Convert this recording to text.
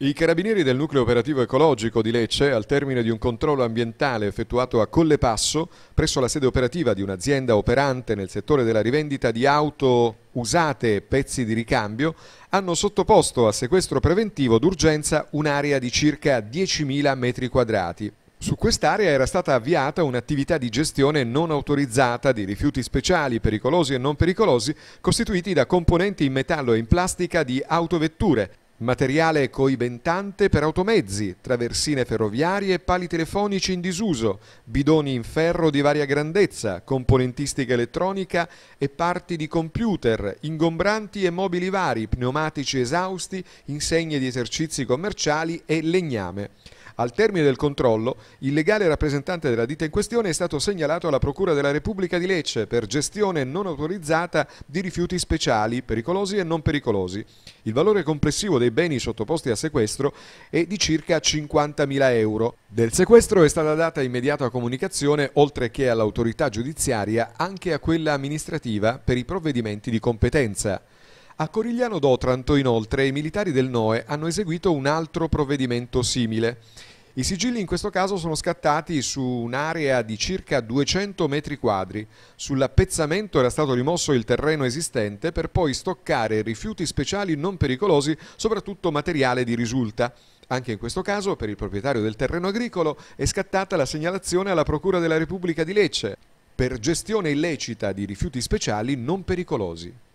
I carabinieri del nucleo operativo ecologico di Lecce, al termine di un controllo ambientale effettuato a Collepasso, presso la sede operativa di un'azienda operante nel settore della rivendita di auto usate e pezzi di ricambio, hanno sottoposto a sequestro preventivo d'urgenza un'area di circa 10.000 metri quadrati. Su quest'area era stata avviata un'attività di gestione non autorizzata di rifiuti speciali pericolosi e non pericolosi costituiti da componenti in metallo e in plastica di autovetture Materiale coibentante per automezzi, traversine ferroviarie e pali telefonici in disuso, bidoni in ferro di varia grandezza, componentistica elettronica e parti di computer, ingombranti e mobili vari, pneumatici esausti, insegne di esercizi commerciali e legname. Al termine del controllo, il legale rappresentante della ditta in questione è stato segnalato alla Procura della Repubblica di Lecce per gestione non autorizzata di rifiuti speciali, pericolosi e non pericolosi. Il valore complessivo dei beni sottoposti a sequestro è di circa 50.000 euro. Del sequestro è stata data immediata comunicazione, oltre che all'autorità giudiziaria, anche a quella amministrativa per i provvedimenti di competenza. A Corigliano d'Otranto, inoltre, i militari del NOE hanno eseguito un altro provvedimento simile. I sigilli in questo caso sono scattati su un'area di circa 200 metri quadri. Sull'appezzamento era stato rimosso il terreno esistente per poi stoccare rifiuti speciali non pericolosi, soprattutto materiale di risulta. Anche in questo caso, per il proprietario del terreno agricolo, è scattata la segnalazione alla Procura della Repubblica di Lecce per gestione illecita di rifiuti speciali non pericolosi.